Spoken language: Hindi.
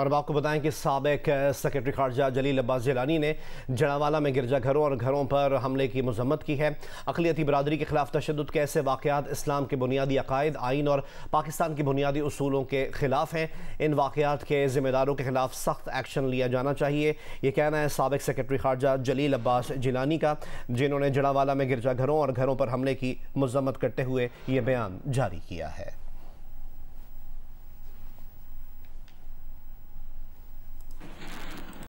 और अब आपको बताएं कि सबक सेक्रेटरी खारजा जलील अब्बास जलानी ने जड़ावाला में गिरजाघरों और घरों पर हमले की मजम्मत की है अकलीती बरदरी के खिलाफ तशद के ऐसे वाक़त इस्लाम के बुनियादी अकायद आइन और पाकिस्तान की बुनियादी असूलों के खिलाफ हैं इन वाकत के जिम्मेदारों के खिलाफ सख्त एक्शन लिया जाना चाहिए ये कहना है सबक सेक्रेटरी खारजा जलील अब्बास जिलानी का जिन्होंने जड़ावाला में गिरजाघरों और घरों पर हमले की मजम्मत करते हुए ये बयान जारी किया है